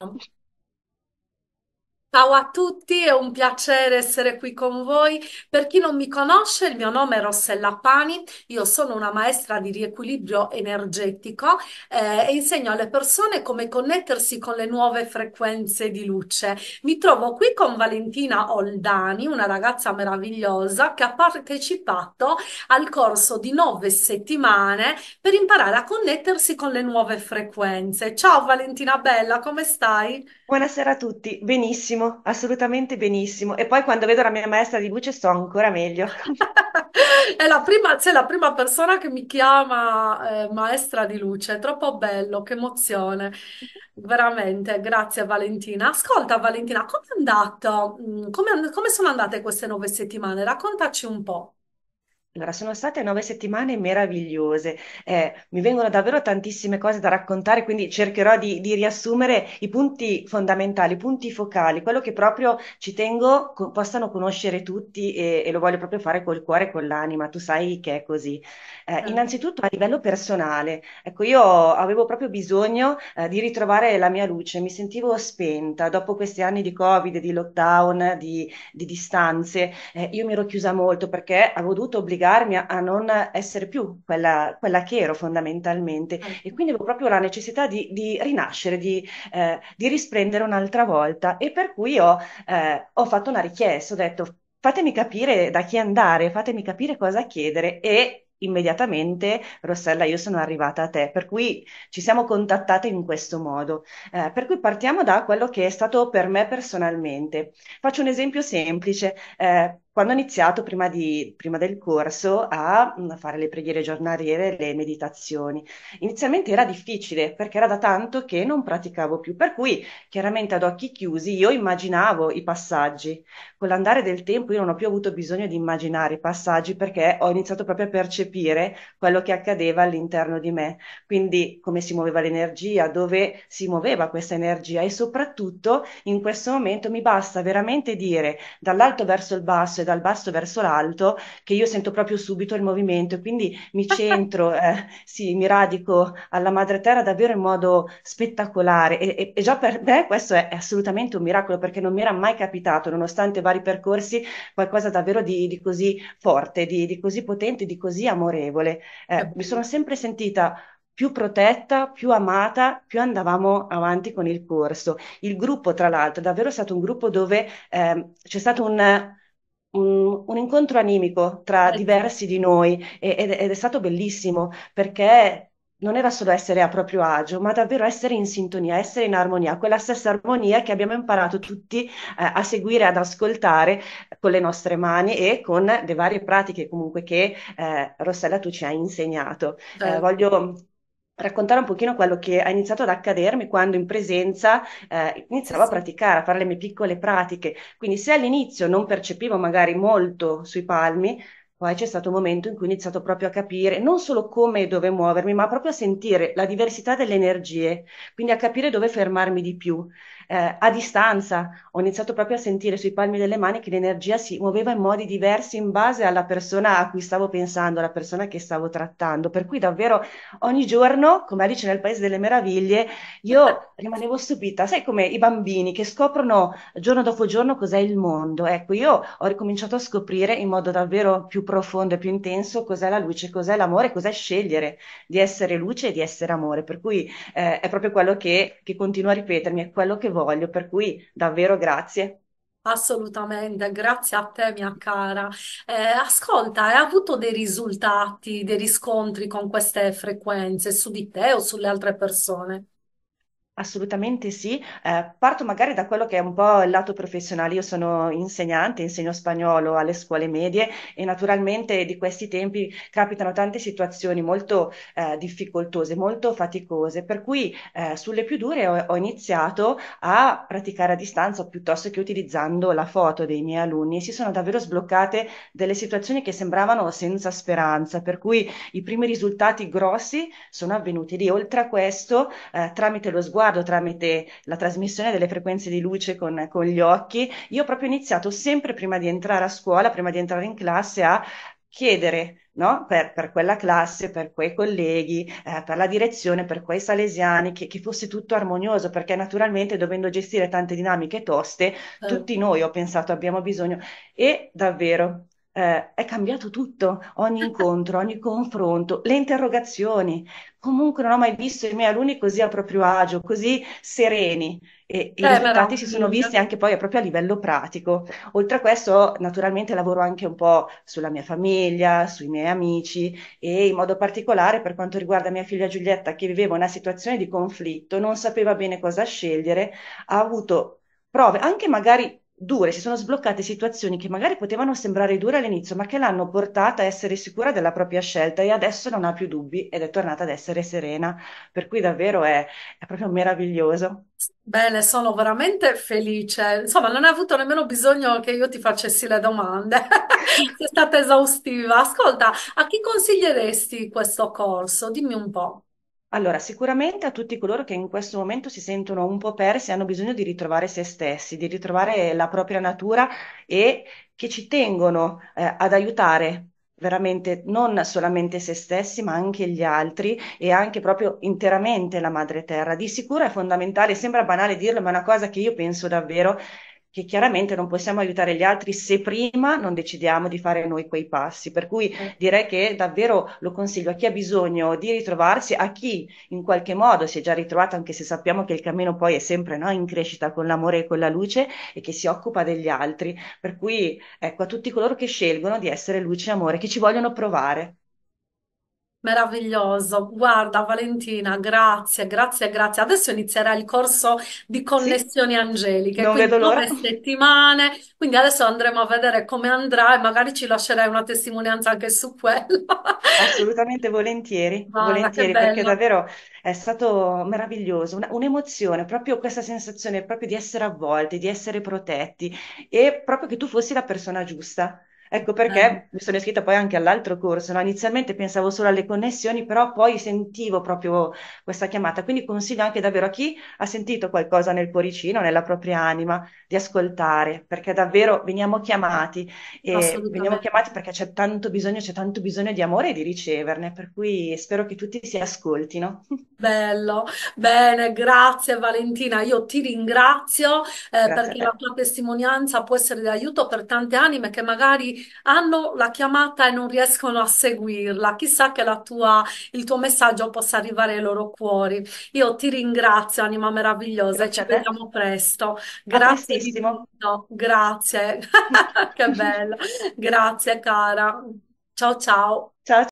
Então, Ciao a tutti, è un piacere essere qui con voi. Per chi non mi conosce, il mio nome è Rossella Pani, io sono una maestra di riequilibrio energetico eh, e insegno alle persone come connettersi con le nuove frequenze di luce. Mi trovo qui con Valentina Oldani, una ragazza meravigliosa che ha partecipato al corso di nove settimane per imparare a connettersi con le nuove frequenze. Ciao Valentina Bella, come stai? Buonasera a tutti, benissimo assolutamente benissimo. E poi quando vedo la mia maestra di luce sto ancora meglio. È la prima, c'è la prima persona che mi chiama eh, maestra di luce, è troppo bello, che emozione. Veramente, grazie Valentina. Ascolta Valentina, com'è andato? Mm, come, come sono andate queste nove settimane? Raccontaci un po'. Allora, sono state nove settimane meravigliose, eh, mi vengono davvero tantissime cose da raccontare, quindi cercherò di, di, riassumere i punti fondamentali, i punti focali, quello che proprio ci tengo co- possano conoscere tutti e, e, lo voglio proprio fare col cuore e con l'anima, tu sai che è così. Eh, certo. innanzitutto a livello personale, ecco, io avevo proprio bisogno eh, di ritrovare la mia luce, mi sentivo spenta dopo questi anni di Covid, di lockdown, di, di distanze, eh, io mi ero chiusa molto perché avevo dovuto obbligare obbligarmi a, a non essere più quella, quella, che ero fondamentalmente ah. e quindi avevo proprio la necessità di, di rinascere, di, eh, di, risplendere un'altra volta e per cui ho, eh, ho fatto una richiesta, ho detto fatemi capire da chi andare, fatemi capire cosa chiedere e immediatamente Rossella io sono arrivata a te per cui ci siamo contattate in questo modo eh, per cui partiamo da quello che è stato per me personalmente faccio un esempio semplice eh, quando ho iniziato prima, di, prima, del corso a mm, fare le preghiere giornaliere, le meditazioni. Inizialmente era difficile perché era da tanto che non praticavo più, per cui chiaramente ad occhi chiusi io immaginavo i passaggi. Con l'andare del tempo io non ho più avuto bisogno di immaginare i passaggi perché ho iniziato proprio a percepire quello che accadeva all'interno di me, quindi come si muoveva l'energia, dove si muoveva questa energia e soprattutto in questo momento mi basta veramente dire dall'alto verso il basso dal basso verso l'alto che io sento proprio subito il movimento e quindi mi centro, eh, sì, mi radico alla madre terra davvero in modo spettacolare e, e, e già per me questo è, è, assolutamente un miracolo perché non mi era mai capitato, nonostante vari percorsi, qualcosa davvero di, di così forte, di, di, così potente, di così amorevole. Eh, mi sono sempre sentita più protetta, più amata, più andavamo avanti con il corso. Il gruppo, tra l'altro, è davvero stato un gruppo dove eh, c'è stato un un, un incontro animico tra certo. diversi di noi ed, ed è stato bellissimo perché non era solo essere a proprio agio, ma davvero essere in sintonia, essere in armonia, quella stessa armonia che abbiamo imparato tutti eh, a seguire, ad ascoltare con le nostre mani e con le varie pratiche comunque che eh, Rossella tu ci hai insegnato. Eh, certo. voglio raccontare un pochino quello che ha iniziato ad accadermi quando in presenza eh, iniziavo a praticare, a fare le mie piccole pratiche. Quindi se all'inizio non percepivo magari molto sui palmi, poi c'è stato un momento in cui ho iniziato proprio a capire non solo come e dove muovermi, ma proprio a sentire la diversità delle energie, quindi a capire dove fermarmi di più. Eh, a distanza ho iniziato proprio a sentire sui palmi delle mani che l'energia si muoveva in modi diversi in base alla persona a cui stavo pensando, alla persona che stavo trattando. Per cui davvero ogni giorno, come Alice nel Paese delle Meraviglie, io rimanevo stupita. Sai come i bambini che scoprono giorno dopo giorno cos'è il mondo? Ecco, io ho ricominciato a scoprire in modo davvero più profondo e più intenso cos'è la luce, cos'è l'amore, cos'è scegliere di essere luce e di essere amore. Per cui eh, è proprio quello che, che continuo a ripetermi, è quello che voglio. Per cui davvero grazie. Assolutamente, grazie a te, mia cara. Eh, ascolta, hai avuto dei risultati, dei riscontri con queste frequenze su di te o sulle altre persone? Assolutamente sì. Eh, parto magari da quello che è un po' il lato professionale. Io sono insegnante, insegno spagnolo alle scuole medie e naturalmente di questi tempi capitano tante situazioni molto eh, difficoltose, molto faticose, per cui eh, sulle più dure ho, ho, iniziato a praticare a distanza piuttosto che utilizzando la foto dei miei alunni. e Si sono davvero sbloccate delle situazioni che sembravano senza speranza, per cui i primi risultati grossi sono avvenuti lì. Oltre a questo, eh, tramite lo sguardo guardo tramite la trasmissione delle frequenze di luce con, con gli occhi, io ho proprio iniziato sempre prima di entrare a scuola, prima di entrare in classe a chiedere no? per, per, quella classe, per quei colleghi, eh, per la direzione, per quei salesiani, che, che, fosse tutto armonioso, perché naturalmente dovendo gestire tante dinamiche toste, eh. tutti noi ho pensato abbiamo bisogno e davvero eh, è cambiato tutto, ogni incontro, ogni confronto, le interrogazioni. Comunque non ho mai visto i miei alunni così a proprio agio, così sereni e i eh, risultati si sono visti anche poi proprio a livello pratico. Oltre a questo, naturalmente lavoro anche un po' sulla mia famiglia, sui miei amici e in modo particolare per quanto riguarda mia figlia Giulietta che viveva una situazione di conflitto, non sapeva bene cosa scegliere, ha avuto prove, anche magari dure, si sono sbloccate situazioni che magari potevano sembrare dure all'inizio, ma che l'hanno portata a essere sicura della propria scelta e adesso non ha più dubbi ed è tornata ad essere serena, per cui davvero è, è proprio meraviglioso. Bene, sono veramente felice. Insomma, non hai avuto nemmeno bisogno che io ti facessi le domande. Sei stata esaustiva. Ascolta, a chi consiglieresti questo corso? Dimmi un po'. Allora, sicuramente a tutti coloro che in questo momento si sentono un po' persi, hanno bisogno di ritrovare se stessi, di ritrovare la propria natura e che ci tengono, eh, ad aiutare veramente non solamente se stessi, ma anche gli altri e anche proprio interamente la madre terra. Di sicuro è fondamentale, sembra banale dirlo, ma è una cosa che io penso davvero che chiaramente non possiamo aiutare gli altri se prima non decidiamo di fare noi quei passi. Per cui direi che davvero lo consiglio a chi ha bisogno di ritrovarsi, a chi in qualche modo si è già ritrovato, anche se sappiamo che il cammino poi è sempre no, in crescita con l'amore e con la luce e che si occupa degli altri. Per cui ecco a tutti coloro che scelgono di essere luce e amore, che ci vogliono provare. Meraviglioso. Guarda, Valentina, grazie, grazie, grazie. Adesso inizierà il corso di Sì, connessioni angeliche, non quindi vedo l'ora. nove settimane. Quindi adesso andremo a vedere come andrà e magari ci lascerai una testimonianza anche su quello. Assolutamente volentieri, Guarda, che volentieri, perché bello. davvero è stato meraviglioso, una- un'emozione, proprio questa sensazione proprio di essere avvolti, di essere protetti e proprio che tu fossi la persona giusta. Ecco perché ah. mi sono iscritta poi anche all'altro corso. No? Inizialmente pensavo solo alle connessioni, però poi sentivo proprio questa chiamata. Quindi consiglio anche davvero a chi ha sentito qualcosa nel cuoricino, nella propria anima, di ascoltare, perché davvero veniamo chiamati. E veniamo chiamati perché c'è tanto bisogno, c'è tanto bisogno di amore e di riceverne. Per cui spero che tutti si ascoltino. Bello, bene, grazie Valentina. Io ti ringrazio eh, perché la tua testimonianza può essere d'aiuto per tante anime che magari hanno la chiamata e non riescono a seguirla. Chissà che tua, il tuo messaggio possa arrivare ai loro cuori. Io ti ringrazio, anima meravigliosa, e ci vediamo presto. Grazie di tutto. Grazie. che bello. Grazie cara. ciao. Ciao.